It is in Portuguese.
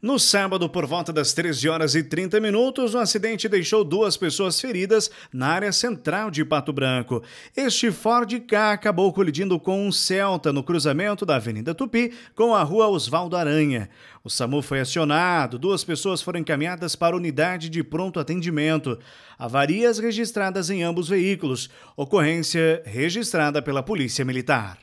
No sábado, por volta das 13 horas e 30 minutos, um acidente deixou duas pessoas feridas na área central de Pato Branco. Este Ford K acabou colidindo com um Celta no cruzamento da Avenida Tupi com a Rua Osvaldo Aranha. O SAMU foi acionado, duas pessoas foram encaminhadas para a unidade de pronto atendimento. Avarias registradas em ambos veículos, ocorrência registrada pela Polícia Militar.